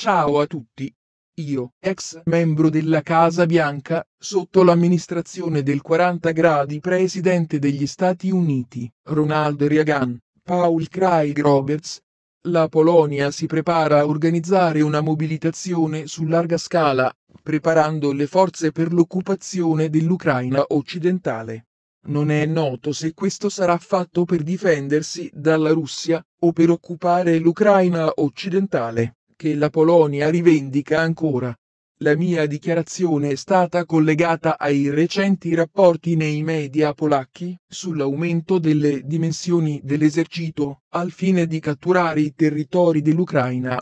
Ciao a tutti. Io, ex membro della Casa Bianca, sotto l'amministrazione del 40 gradi Presidente degli Stati Uniti, Ronald Reagan, Paul Craig Roberts, la Polonia si prepara a organizzare una mobilitazione su larga scala, preparando le forze per l'occupazione dell'Ucraina occidentale. Non è noto se questo sarà fatto per difendersi dalla Russia o per occupare l'Ucraina occidentale che la Polonia rivendica ancora. La mia dichiarazione è stata collegata ai recenti rapporti nei media polacchi sull'aumento delle dimensioni dell'esercito, al fine di catturare i territori dell'Ucraina,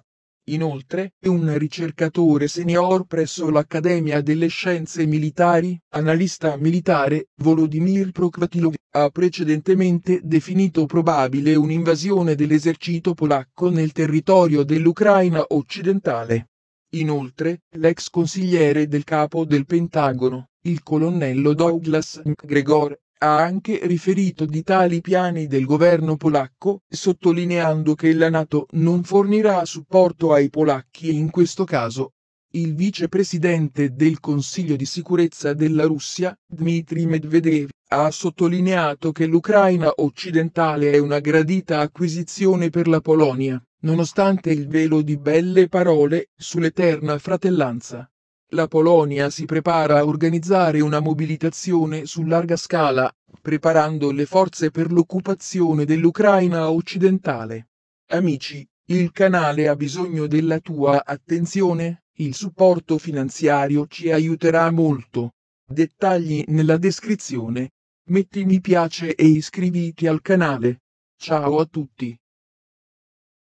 Inoltre è un ricercatore senior presso l'Accademia delle Scienze Militari, analista militare, Volodymyr Prokvatilov, ha precedentemente definito probabile un'invasione dell'esercito polacco nel territorio dell'Ucraina occidentale. Inoltre, l'ex consigliere del capo del Pentagono, il colonnello Douglas McGregor, ha anche riferito di tali piani del governo polacco, sottolineando che la Nato non fornirà supporto ai polacchi e in questo caso il vicepresidente del Consiglio di sicurezza della Russia, Dmitry Medvedev, ha sottolineato che l'Ucraina occidentale è una gradita acquisizione per la Polonia, nonostante il velo di belle parole sull'eterna fratellanza. La Polonia si prepara a organizzare una mobilitazione su larga scala, preparando le forze per l'occupazione dell'Ucraina occidentale. Amici, il canale ha bisogno della tua attenzione, il supporto finanziario ci aiuterà molto. Dettagli nella descrizione. Metti mi piace e iscriviti al canale. Ciao a tutti.